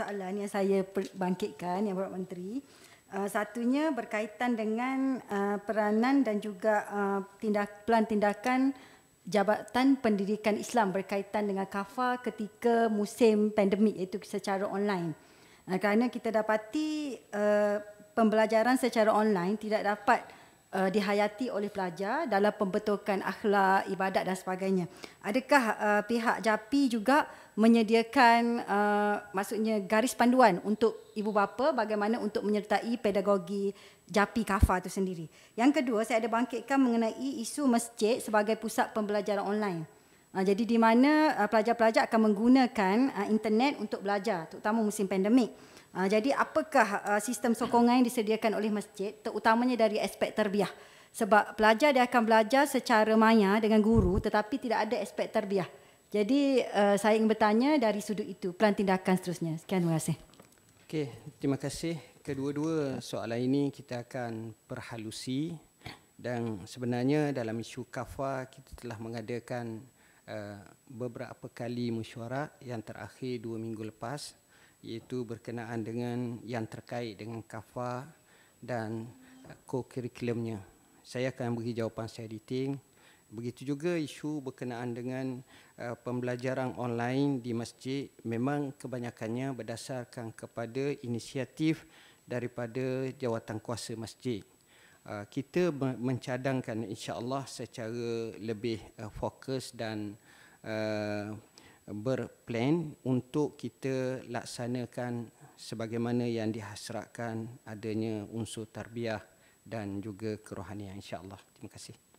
soalan yang saya bangkitkan yang Bapak Menteri. Uh, satunya berkaitan dengan uh, peranan dan juga uh, tindak, pelan tindakan Jabatan Pendidikan Islam berkaitan dengan KAFA ketika musim pandemik iaitu secara online. Uh, kerana kita dapati uh, pembelajaran secara online tidak dapat uh, dihayati oleh pelajar dalam pembetulkan akhlak, ibadat dan sebagainya. Adakah uh, pihak JAPI juga menyediakan uh, maksudnya garis panduan untuk ibu bapa bagaimana untuk menyertai pedagogi JAPI KAFA itu sendiri. Yang kedua, saya ada bangkitkan mengenai isu masjid sebagai pusat pembelajaran online. Ah, jadi di mana ah, pelajar-pelajar akan menggunakan ah, internet untuk belajar terutama musim pandemik. jadi apakah sistem sokongan yang disediakan oleh masjid terutamanya dari aspek terbiah? Sebab pelajar dia akan belajar secara maya dengan guru tetapi tidak ada aspek terbiah. Jadi saya ingin bertanya dari sudut itu pelan tindakan seterusnya. Sekian terima kasih. Okey, terima kasih. Kedua-dua soalan ini kita akan perhalusi dan sebenarnya dalam isu kafar kita telah mengadakan Eh, beberapa kali mesyuarat yang terakhir dua minggu lepas iaitu berkenaan dengan yang terkait dengan kafa dan eh, co-curriculumnya. Saya akan beri jawapan saya di ting. Begitu juga isu berkenaan dengan uh, pembelajaran online di masjid memang kebanyakannya berdasarkan kepada inisiatif daripada jawatan kuasa masjid. Uh, kita mencadangkan insyaallah secara lebih uh, fokus dan uh, berplan untuk kita laksanakan sebagaimana yang dihasratkan adanya unsur tarbiyah dan juga kerohanian insyaallah terima kasih